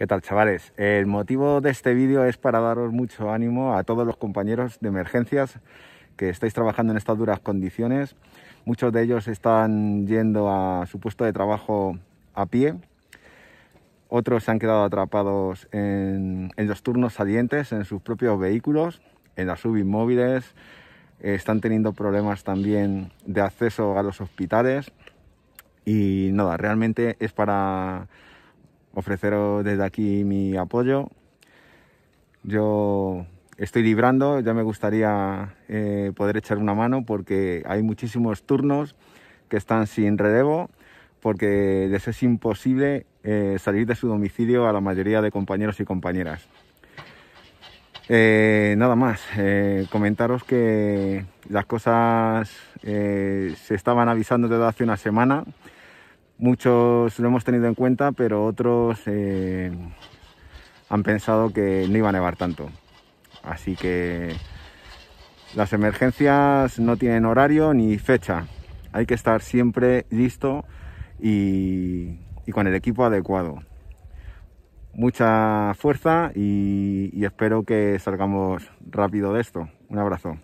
¿Qué tal chavales? El motivo de este vídeo es para daros mucho ánimo a todos los compañeros de emergencias que estáis trabajando en estas duras condiciones. Muchos de ellos están yendo a su puesto de trabajo a pie. Otros se han quedado atrapados en, los turnos salientes, en sus propios vehículos, en las subinmóviles. Están teniendo problemas también de acceso a los hospitales. Y nada, realmente es para ofreceros desde aquí mi apoyo. Yo estoy librando, ya me gustaría eh, poder echar una mano porque hay muchísimos turnos que están sin relevo porque les es imposible eh, salir de su domicilio a la mayoría de compañeros y compañeras. Eh, nada más, comentaros que las cosas se estaban avisando desde hace una semana Muchos lo hemos tenido en cuenta, pero otros eh, han pensado que no iba a nevar tanto. Así que las emergencias no tienen horario ni fecha. Hay que estar siempre listo y, con el equipo adecuado. Mucha fuerza y espero que salgamos rápido de esto. Un abrazo.